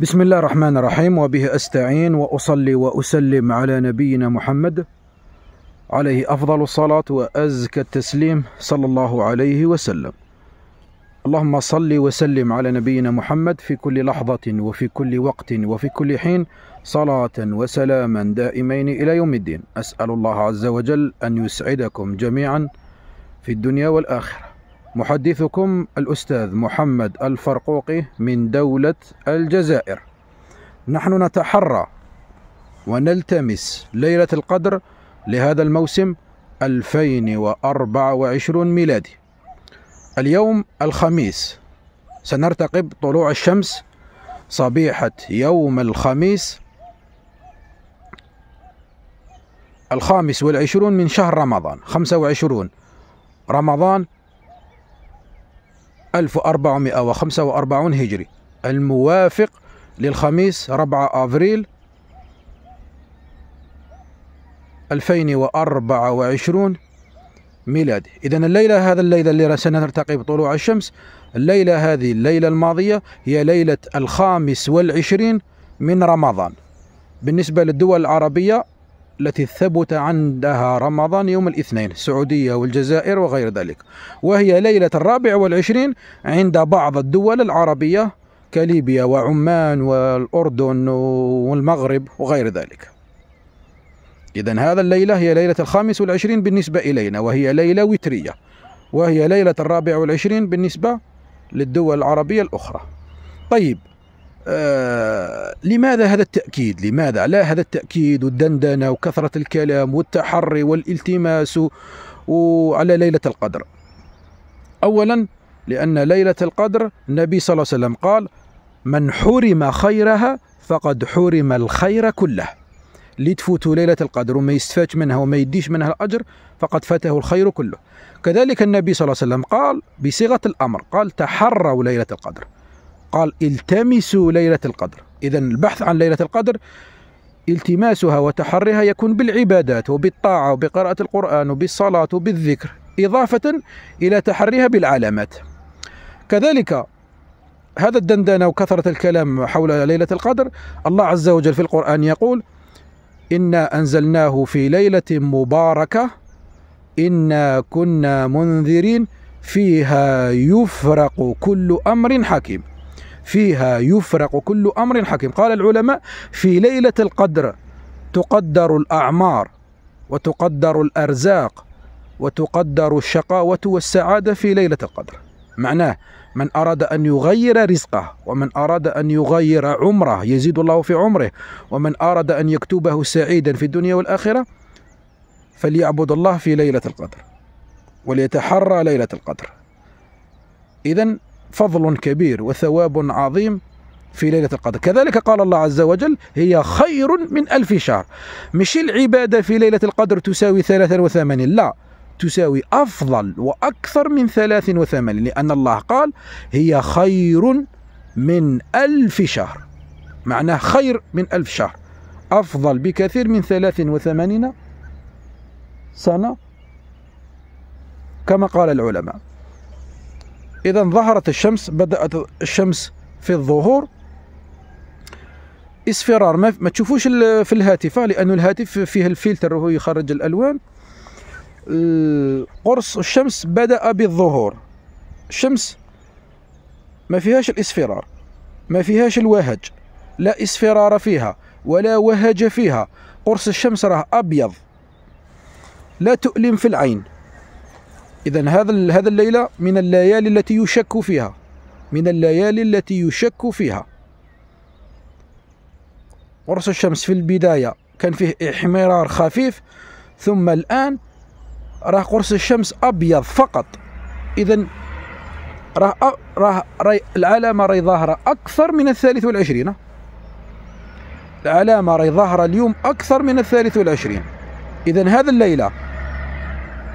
بسم الله الرحمن الرحيم وبه أستعين وأصلي وأسلم على نبينا محمد عليه أفضل الصلاة وأزكى التسليم صلى الله عليه وسلم اللهم صل وسلم على نبينا محمد في كل لحظة وفي كل وقت وفي كل حين صلاة وسلاما دائمين إلى يوم الدين أسأل الله عز وجل أن يسعدكم جميعا في الدنيا والآخرة محدثكم الأستاذ محمد الفرقوقي من دولة الجزائر نحن نتحرى ونلتمس ليلة القدر لهذا الموسم 2024 ميلادي اليوم الخميس سنرتقب طلوع الشمس صبيحة يوم الخميس الخامس والعشرون من شهر رمضان خمسة وعشرون رمضان 1445 هجري الموافق للخميس 4 أفريل 2024 ميلادي إذا الليلة هذا الليلة اللي سنرتقي بطلوع الشمس الليلة هذه الليلة الماضية هي ليلة الخامس والعشرين من رمضان بالنسبة للدول العربية التي ثبت عندها رمضان يوم الاثنين السعودية والجزائر وغير ذلك وهي ليلة الرابع والعشرين عند بعض الدول العربية كليبيا وعمان والأردن والمغرب وغير ذلك إذا هذا الليلة هي ليلة الخامس والعشرين بالنسبة إلينا وهي ليلة وترية وهي ليلة الرابع والعشرين بالنسبة للدول العربية الأخرى طيب آه، لماذا هذا التأكيد لماذا لا هذا التأكيد والدندنة وكثرة الكلام والتحري والالتماس وعلى ليلة القدر أولا لأن ليلة القدر النبي صلى الله عليه وسلم قال من حرم خيرها فقد حرم الخير كله اللي تفوته ليلة القدر وما يستفادش منها وما يديش منها الأجر فقد فاته الخير كله كذلك النبي صلى الله عليه وسلم قال بصيغة الأمر قال تحروا ليلة القدر قال التمسوا ليلة القدر إذا البحث عن ليلة القدر التماسها وتحريها يكون بالعبادات وبالطاعة وبقراءة القرآن وبالصلاة وبالذكر إضافة إلى تحريها بالعلامات كذلك هذا الدندنة وكثرة الكلام حول ليلة القدر الله عز وجل في القرآن يقول إنا أنزلناه في ليلة مباركة إنا كنا منذرين فيها يفرق كل أمر حكيم فيها يفرق كل أمر حكيم قال العلماء في ليلة القدر تقدر الأعمار وتقدر الأرزاق وتقدر الشقاوة والسعادة في ليلة القدر معناه من أراد أن يغير رزقه ومن أراد أن يغير عمره يزيد الله في عمره ومن أراد أن يكتبه سعيدا في الدنيا والآخرة فليعبد الله في ليلة القدر وليتحرى ليلة القدر إذا فضل كبير وثواب عظيم في ليلة القدر كذلك قال الله عز وجل هي خير من ألف شهر مش العبادة في ليلة القدر تساوي وثمانين لا تساوي أفضل وأكثر من وثمانين لأن الله قال هي خير من ألف شهر معناه خير من ألف شهر أفضل بكثير من ثلاث وثمانين سنة كما قال العلماء إذا ظهرت الشمس بدأت الشمس في الظهور اصفرار ما, ما تشوفوش في الهاتف لأن الهاتف فيه الفلتر وهو يخرج الألوان قرص الشمس بدأ بالظهور الشمس ما فيهاش الاصفرار ما فيهاش الوهج لا اصفرار فيها ولا وهج فيها قرص الشمس راه أبيض لا تؤلم في العين إذا هذا هذا الليلة من الليالي التي يشك فيها من الليالي التي يشك فيها قرص الشمس في البداية كان فيه احمرار خفيف ثم الآن راه قرص الشمس أبيض فقط إذا راه راه العلامة راهي ظاهرة أكثر من الثالث والعشرين العلامة راهي ظاهرة اليوم أكثر من الثالث والعشرين إذا هذا الليلة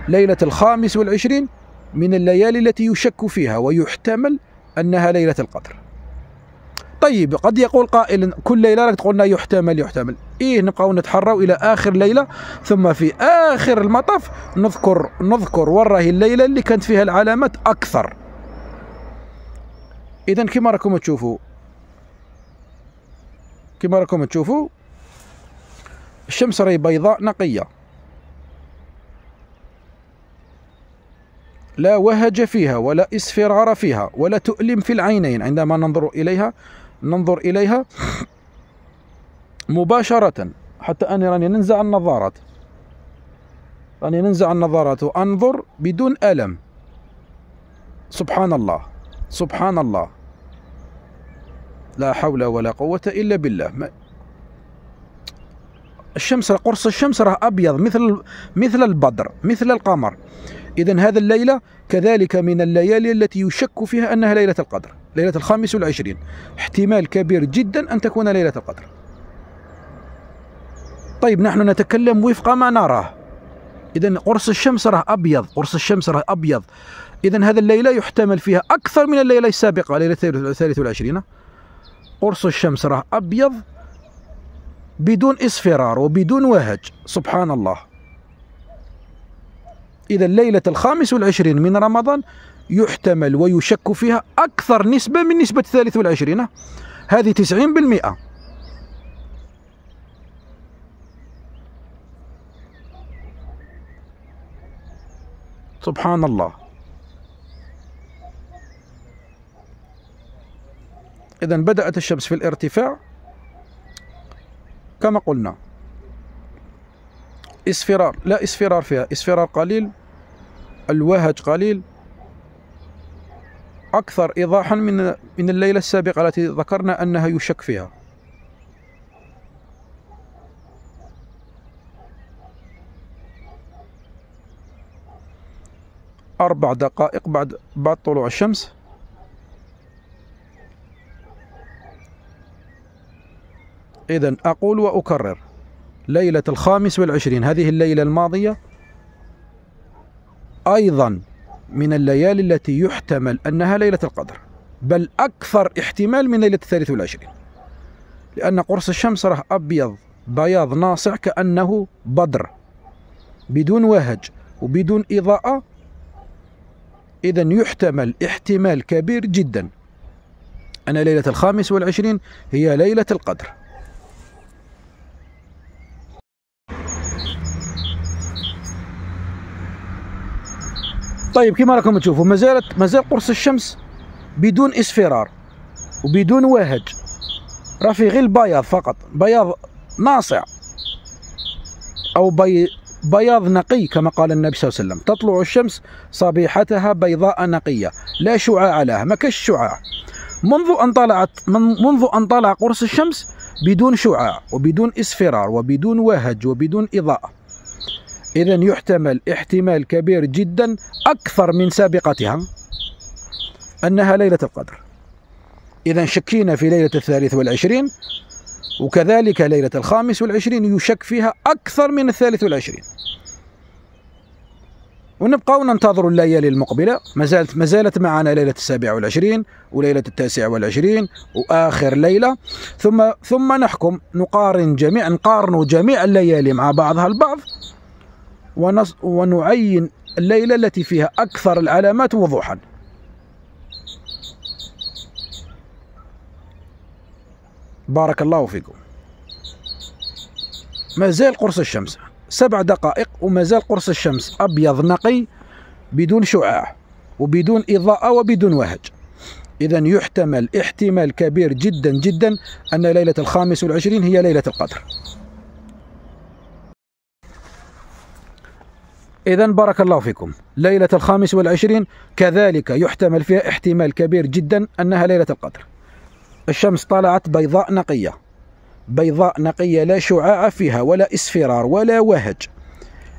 ليلة الخامس والعشرين من الليالي التي يشك فيها ويحتمل أنها ليلة القدر طيب قد يقول قائل كل ليلة لك تقولنا يحتمل يحتمل إيه نبقاو نتحراو إلى آخر ليلة ثم في آخر المطاف نذكر نذكر وراه الليلة اللي كانت فيها العلامات أكثر إذا كما راكم تشوفوا كما راكم تشوفوا الشمس راهي بيضاء نقية لا وهج فيها ولا إسفرار فيها ولا تؤلم في العينين عندما ننظر إليها ننظر إليها مباشرة حتى أني راني ننزع النظارات راني ننزع النظارات وأنظر بدون ألم سبحان الله سبحان الله لا حول ولا قوة إلا بالله الشمس قرص الشمس راه ابيض مثل مثل البدر مثل القمر اذا هذا الليله كذلك من الليالي التي يشك فيها انها ليله القدر ليله الخامس والعشرين احتمال كبير جدا ان تكون ليله القدر طيب نحن نتكلم وفق ما نراه اذا قرص الشمس راه ابيض قرص الشمس راه ابيض اذا هذا الليله يحتمل فيها اكثر من الليله السابقه ليله الثالث والعشرين قرص الشمس راه ابيض بدون اصفرار وبدون وهج سبحان الله إذا ليلة الخامس والعشرين من رمضان يحتمل ويشك فيها أكثر نسبة من نسبة الثالث والعشرين هذه تسعين بالمئة سبحان الله إذا بدأت الشمس في الارتفاع كما قلنا اصفرار لا اصفرار فيها اصفرار قليل الوهج قليل أكثر إيضاحا من من الليلة السابقة التي ذكرنا أنها يشك فيها أربع دقائق بعد بعد طلوع الشمس إذا أقول وأكرر ليلة الخامس والعشرين هذه الليلة الماضية أيضا من الليالي التي يحتمل أنها ليلة القدر بل أكثر احتمال من ليلة الثالث والعشرين لأن قرص الشمس راه أبيض بياض ناصع كأنه بدر بدون وهج وبدون إضاءة إذا يحتمل احتمال كبير جدا أن ليلة الخامس والعشرين هي ليلة القدر طيب كما راكم تشوفوا ما زالت مازال قرص الشمس بدون اصفرار وبدون وهج راه في غير البياض فقط بياض ناصع او بي بياض نقي كما قال النبي صلى الله عليه وسلم تطلع الشمس صبيحتها بيضاء نقية لا شعاع لها ما كاش شعاع منذ أن طلعت من منذ أن طلع قرص الشمس بدون شعاع وبدون إسفرار وبدون وهج وبدون إضاءة إذا يحتمل احتمال كبير جدا أكثر من سابقتها أنها ليلة القدر إذا شكينا في ليلة الثالث والعشرين وكذلك ليلة الخامس والعشرين يشك فيها أكثر من الثالث والعشرين ونبقاو وننتظر الليالي المقبلة ما زالت ما زالت معنا ليلة السابع والعشرين وليلة التاسع والعشرين وآخر ليلة ثم ثم نحكم نقارن جميع نقارن جميع الليالي مع بعضها البعض ونعين الليلة التي فيها أكثر العلامات وضوحا بارك الله فيكم مازال قرص الشمس سبع دقائق ومازال قرص الشمس أبيض نقي بدون شعاع وبدون إضاءة وبدون وهج إذا يحتمل احتمال كبير جدا جدا أن ليلة الخامس والعشرين هي ليلة القدر إذا بارك الله فيكم ليلة الخامس والعشرين كذلك يحتمل فيها احتمال كبير جدا أنها ليلة القدر الشمس طلعت بيضاء نقية بيضاء نقية لا شعاع فيها ولا إسفرار ولا وهج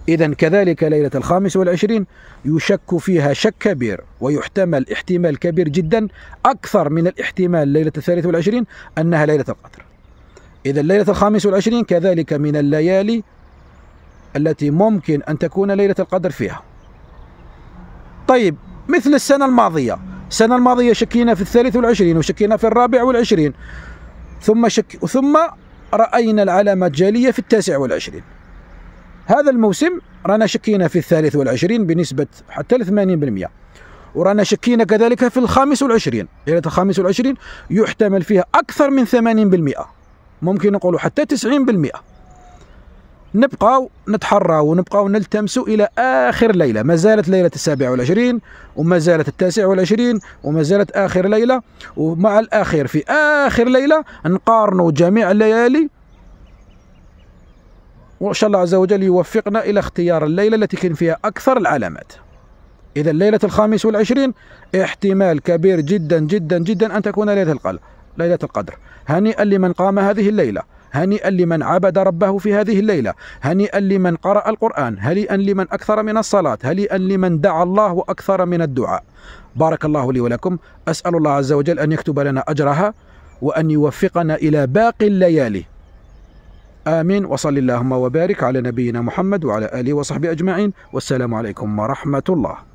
إذا كذلك ليلة الخامس والعشرين يشك فيها شك كبير ويحتمل احتمال كبير جدا أكثر من الاحتمال ليلة الثالث والعشرين أنها ليلة القدر إذا ليلة الخامس والعشرين كذلك من الليالي التي ممكن أن تكون ليلة القدر فيها طيب مثل السنة الماضية السنة الماضية شكينا في الثالث والعشرين وشكينا في الرابع والعشرين ثم شك ثم رأينا العلامة الجالية في التاسع والعشرين هذا الموسم رانا شكينا في الثالث والعشرين بنسبة حتى الثمانين بالمئة ورانا شكينا كذلك في الخامس والعشرين ليلة الخامس والعشرين يحتمل فيها أكثر من ثمانين بالمئة ممكن نقول حتى تسعين بالمئة نبقاو نتحراو ونبقاو نلتمسوا إلى آخر ليلة ما زالت ليلة السابع والعشرين وما زالت التاسع والعشرين وما زالت آخر ليلة ومع الآخر في آخر ليلة نقارنوا جميع الليالي وإن شاء الله عز وجل يوفقنا إلى اختيار الليلة التي كان فيها أكثر العلامات إذا ليلة الخامس والعشرين احتمال كبير جدا جدا جدا أن تكون ليلة القدر ليلة القدر هنيئا لمن قام هذه الليلة هنيئا لمن عبد ربه في هذه الليلة هنيئا لمن قرأ القرآن هنيئا لمن أكثر من الصلاة هنيئا لمن دعا الله أكثر من الدعاء بارك الله لي ولكم أسأل الله عز وجل أن يكتب لنا أجرها وأن يوفقنا إلى باقي الليالي آمين وصل اللهم وبارك على نبينا محمد وعلى آله وصحبه أجمعين والسلام عليكم ورحمة الله